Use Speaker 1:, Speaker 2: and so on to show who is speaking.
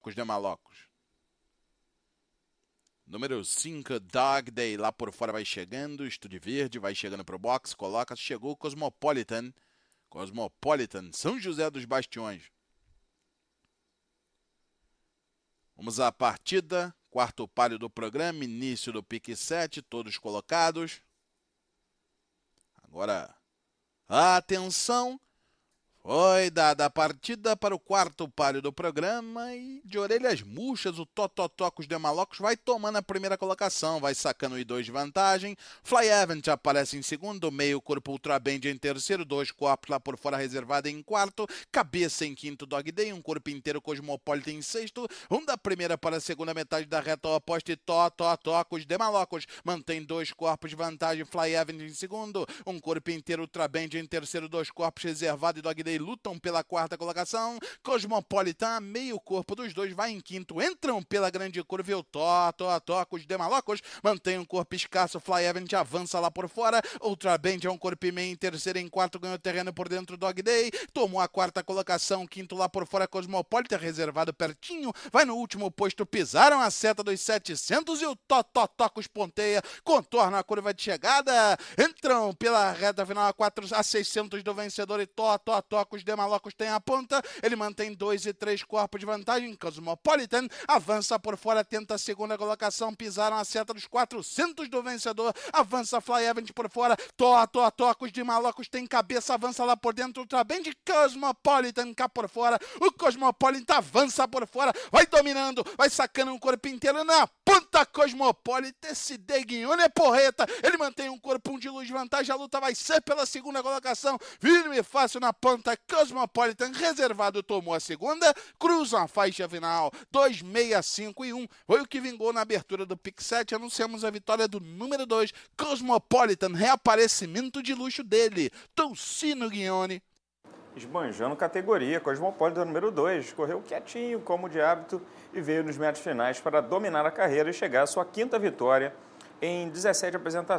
Speaker 1: com os de malocos. Número 5, Dog Day. Lá por fora vai chegando. Estúdio Verde vai chegando pro box. Coloca. Chegou Cosmopolitan. Cosmopolitan. São José dos Bastiões. Vamos à partida. Quarto palio do programa. Início do pique 7. Todos colocados. Agora. Atenção. Foi dada a partida para o quarto palio do programa e de orelhas murchas o Tototocos de Malocos vai tomando a primeira colocação, vai sacando o I2 de vantagem. Fly Event aparece em segundo, meio corpo Ultra Band em terceiro, dois corpos lá por fora reservado em quarto, cabeça em quinto Dog Day, um corpo inteiro Cosmopolita em sexto, um da primeira para a segunda metade da reta oposta e Tototocos de Malocos mantém dois corpos de vantagem, Fly Event em segundo, um corpo inteiro Ultra Band em terceiro, dois corpos reservado e Dog Day lutam pela quarta colocação. Cosmopolitan, meio corpo dos dois, vai em quinto. Entram pela grande curva. E o Tó, Tó, Tó, os Demalocos mantém um corpo escasso. Fly Event avança lá por fora. Ultra Band é um corpo e meio em terceiro em quarto. Ganhou terreno por dentro. Dog Day tomou a quarta colocação. Quinto lá por fora. Cosmopolitan reservado pertinho. Vai no último posto. Pisaram a seta dos 700 e o Tó, Tó, Tocos ponteia. Contorna a curva de chegada. Entram pela reta final a, a 600 do vencedor e Tó, Tó, Tocos Demalocos Marrocos tem a ponta, ele mantém dois e três corpos de vantagem. Cosmopolitan avança por fora, tenta a segunda colocação, pisaram a seta dos 400 do vencedor, avança Fly Event por fora, toa, toa, toa, os de Malocos tem cabeça, avança lá por dentro, bem de Cosmopolitan cá por fora, o Cosmopolitan avança por fora, vai dominando, vai sacando um corpo inteiro na ponta Cosmopolitan, esse deguinho é porreta, ele mantém um corpo um de luz vantagem, a luta vai ser pela segunda colocação, firme e fácil na ponta Cosmopolitan. Metropolitan reservado tomou a segunda, Cruz a faixa final 265 e 1. Foi o que vingou na abertura do Pick 7. Anunciamos a vitória do número 2, Cosmopolitan, reaparecimento de luxo dele, Tolcino Guione. Esbanjando categoria, Cosmopolitan número 2, correu quietinho, como de hábito, e veio nos metros finais para dominar a carreira e chegar à sua quinta vitória em 17 apresentações.